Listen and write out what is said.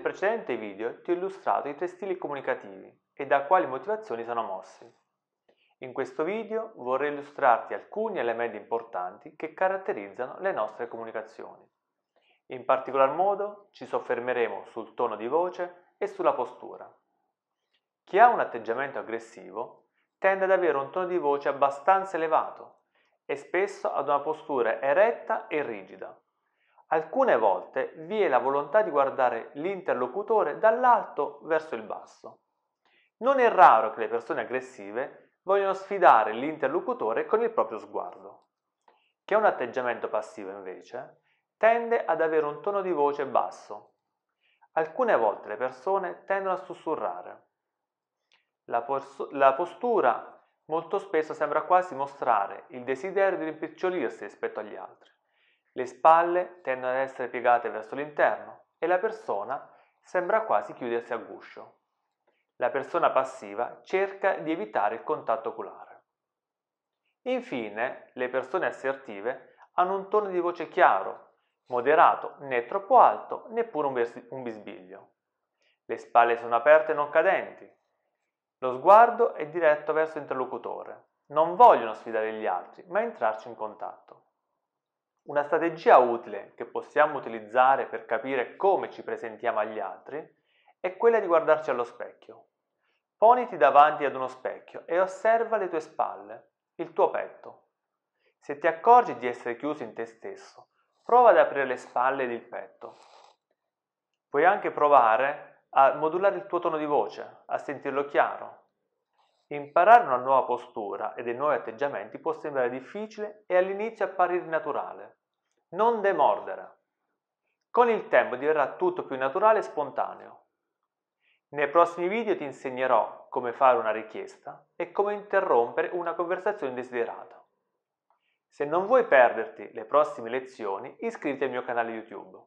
Nel precedente video ti ho illustrato i tre stili comunicativi e da quali motivazioni sono mossi. In questo video vorrei illustrarti alcuni elementi importanti che caratterizzano le nostre comunicazioni. In particolar modo ci soffermeremo sul tono di voce e sulla postura. Chi ha un atteggiamento aggressivo tende ad avere un tono di voce abbastanza elevato e spesso ad una postura eretta e rigida, Alcune volte vi è la volontà di guardare l'interlocutore dall'alto verso il basso. Non è raro che le persone aggressive vogliono sfidare l'interlocutore con il proprio sguardo. Chi ha un atteggiamento passivo invece tende ad avere un tono di voce basso. Alcune volte le persone tendono a sussurrare. La, pos- la postura molto spesso sembra quasi mostrare il desiderio di rimpicciolirsi rispetto agli altri. Le spalle tendono ad essere piegate verso l'interno e la persona sembra quasi chiudersi a guscio. La persona passiva cerca di evitare il contatto oculare. Infine, le persone assertive hanno un tono di voce chiaro, moderato, né troppo alto, neppure un bisbiglio. Le spalle sono aperte e non cadenti. Lo sguardo è diretto verso l'interlocutore. Non vogliono sfidare gli altri, ma entrarci in contatto. Una strategia utile che possiamo utilizzare per capire come ci presentiamo agli altri è quella di guardarci allo specchio. Poniti davanti ad uno specchio e osserva le tue spalle, il tuo petto. Se ti accorgi di essere chiuso in te stesso, prova ad aprire le spalle ed il petto. Puoi anche provare a modulare il tuo tono di voce, a sentirlo chiaro, Imparare una nuova postura e dei nuovi atteggiamenti può sembrare difficile e all'inizio apparire naturale. Non demordere. Con il tempo diverrà tutto più naturale e spontaneo. Nei prossimi video ti insegnerò come fare una richiesta e come interrompere una conversazione desiderata. Se non vuoi perderti le prossime lezioni, iscriviti al mio canale YouTube.